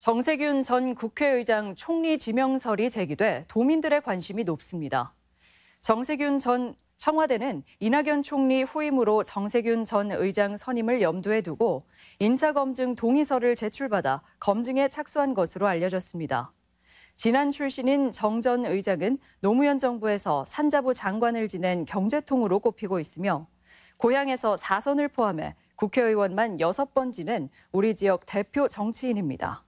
정세균 전 국회의장 총리 지명설이 제기돼 도민들의 관심이 높습니다. 정세균 전 청와대는 이낙연 총리 후임으로 정세균 전 의장 선임을 염두에 두고 인사검증 동의서를 제출받아 검증에 착수한 것으로 알려졌습니다. 지난 출신인 정 전 의장은 노무현 정부에서 산자부 장관을 지낸 경제통으로 꼽히고 있으며 고향에서 사선을 포함해 국회의원만 6번 지낸 우리 지역 대표 정치인입니다.